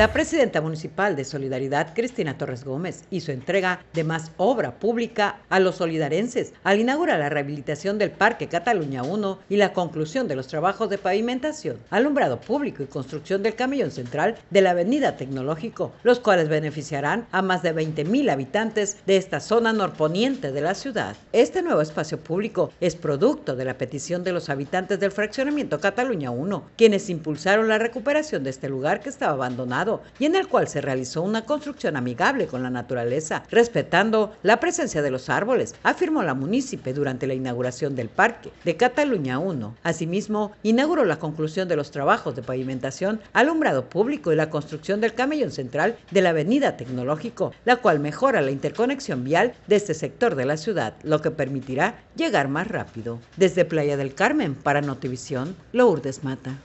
La presidenta municipal de Solidaridad, Cristina Torres Gómez, hizo entrega de más obra pública a los solidarenses al inaugurar la rehabilitación del Parque Cataluña 1 y la conclusión de los trabajos de pavimentación, alumbrado público y construcción del camellón central de la Avenida Tecnológico, los cuales beneficiarán a más de 20.000 habitantes de esta zona norponiente de la ciudad. Este nuevo espacio público es producto de la petición de los habitantes del fraccionamiento Cataluña 1, quienes impulsaron la recuperación de este lugar que estaba abandonado y en el cual se realizó una construcción amigable con la naturaleza, respetando la presencia de los árboles, afirmó la munícipe durante la inauguración del parque de Cataluña I. Asimismo, inauguró la conclusión de los trabajos de pavimentación, alumbrado público y la construcción del camellón central de la Avenida Tecnológico, la cual mejora la interconexión vial de este sector de la ciudad, lo que permitirá llegar más rápido. Desde Playa del Carmen para Notivisión, Lourdes Mata.